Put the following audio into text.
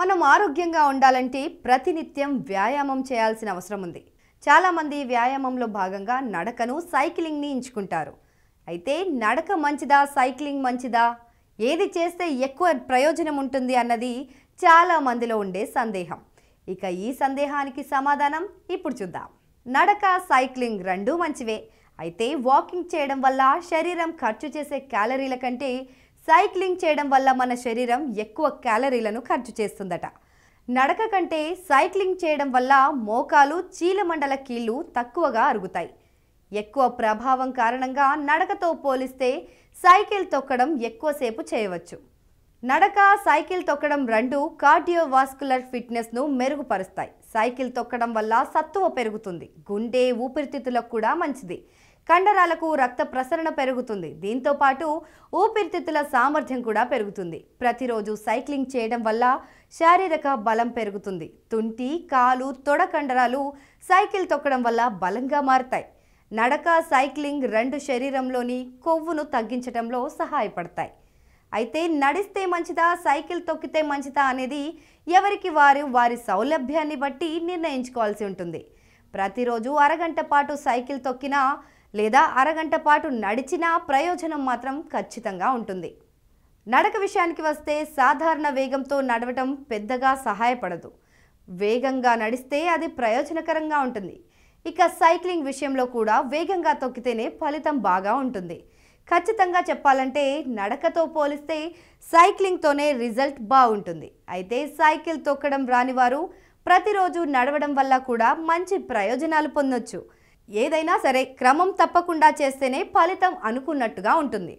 మనం ఆరోగ్యంగా ఉండాలంటే ప్రతినిత్యం వ్యాయామం చేయాల్సిన అవసరం ఉంది చాలామంది వ్యాయామంలో భాగంగా నడకను సైక్లింగ్ని ఎంచుకుంటారు అయితే నడక మంచిదా సైక్లింగ్ మంచిదా ఏది చేస్తే ఎక్కువ ప్రయోజనం ఉంటుంది అన్నది చాలామందిలో ఉండే సందేహం ఇక ఈ సందేహానికి సమాధానం ఇప్పుడు చూద్దాం నడక సైక్లింగ్ రెండూ మంచివే అయితే వాకింగ్ చేయడం వల్ల శరీరం ఖర్చు చేసే క్యాలరీల కంటే సైక్లింగ్ చేయడం వల్ల మన శరీరం ఎక్కువ క్యాలరీలను ఖర్చు చేస్తుందట నడక కంటే సైక్లింగ్ చేయడం వల్ల మోకాలు చీలమండల కీళ్ళు తక్కువగా అరుగుతాయి ఎక్కువ ప్రభావం కారణంగా నడకతో పోలిస్తే సైకిల్ తొక్కడం ఎక్కువసేపు చేయవచ్చు నడక సైకిల్ తొక్కడం రెండు కార్డియోవాస్కులర్ ఫిట్నెస్ను మెరుగుపరుస్తాయి సైకిల్ తొక్కడం వల్ల సత్తువ పెరుగుతుంది గుండె ఊపిరితిత్తులకు కూడా మంచిది కండరాలకు రక్త ప్రసరణ పెరుగుతుంది దీంతో పాటు ఊపిరితిత్తుల సామర్థ్యం కూడా పెరుగుతుంది ప్రతిరోజు సైక్లింగ్ చేయడం వల్ల శారీరక బలం పెరుగుతుంది తుంటి కాలు తొడ కండరాలు సైకిల్ తొక్కడం వల్ల బలంగా మారుతాయి నడక సైక్లింగ్ రెండు శరీరంలోని కొవ్వును తగ్గించడంలో సహాయపడతాయి అయితే నడిస్తే మంచిదా సైకిల్ తొక్కితే మంచిదా అనేది ఎవరికి వారు వారి సౌలభ్యాన్ని బట్టి నిర్ణయించుకోవాల్సి ఉంటుంది ప్రతిరోజు అరగంట పాటు సైకిల్ తొక్కినా లేదా అరగంట పాటు నడిచినా ప్రయోజనం మాత్రం ఖచ్చితంగా ఉంటుంది నడక విషయానికి వస్తే సాధారణ వేగంతో నడవటం పెద్దగా సహాయపడదు వేగంగా నడిస్తే అది ప్రయోజనకరంగా ఉంటుంది ఇక సైక్లింగ్ విషయంలో కూడా వేగంగా తొక్కితేనే ఫలితం బాగా ఉంటుంది ఖచ్చితంగా చెప్పాలంటే నడకతో పోలిస్తే సైక్లింగ్తోనే రిజల్ట్ బాగుంటుంది అయితే సైకిల్ తొక్కడం రానివారు ప్రతిరోజు నడవడం వల్ల కూడా మంచి ప్రయోజనాలు పొందొచ్చు ఏదైనా సరే క్రమం తప్పకుండా చేస్తేనే ఫలితం అనుకున్నట్టుగా ఉంటుంది